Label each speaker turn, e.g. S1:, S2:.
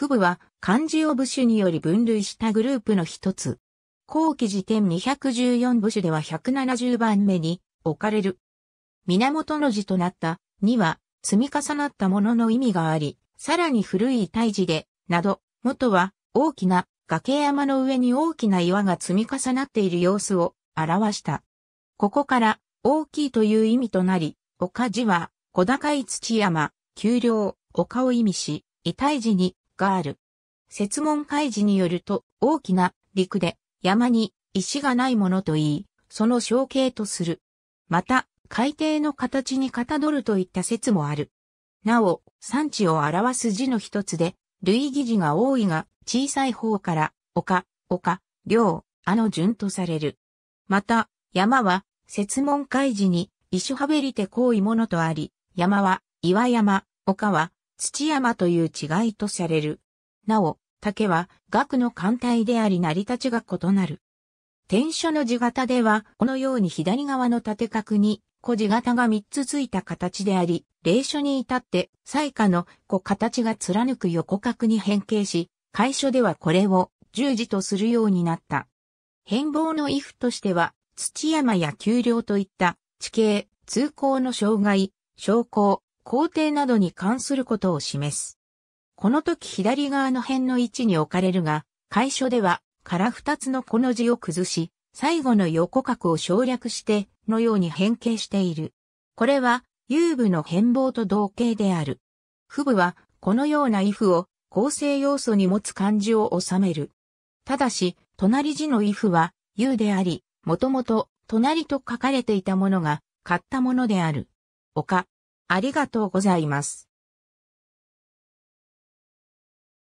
S1: 父母は漢字を部首により分類したグループの一つ。後期時点214部首では170番目に置かれる。源の字となったには積み重なったものの意味があり、さらに古い大字で、など、元は大きな崖山の上に大きな岩が積み重なっている様子を表した。ここから大きいという意味となり、丘字は小高い土山、丘陵、丘を意味し、遺体字にがある。説問開示によると、大きな陸で山に石がないものといい、その象形とする。また、海底の形にかたどるといった説もある。なお、産地を表す字の一つで、類義字が多いが、小さい方から、丘、丘、両、あの順とされる。また、山は、説問開示に、石はべりて行為ものとあり、山は、岩山、丘は、土山という違いとされる。なお、竹は額の艦隊であり成り立ちが異なる。天書の字型では、このように左側の縦角に、小字型が3つついた形であり、霊書に至って、最下の小形が貫く横角に変形し、楷書ではこれを十字とするようになった。変貌の異譜としては、土山や丘陵といった地形、通行の障害、昇降、工程などに関することを示す。この時左側の辺の位置に置かれるが、楷書では、から二つのこの字を崩し、最後の横角を省略して、のように変形している。これは、遊部の変貌と同型である。不部は、このような if を構成要素に持つ漢字を収める。ただし、隣字の if は、u であり、もともと、隣と書かれていたものが、買ったものである。
S2: 丘、ありがとうございます。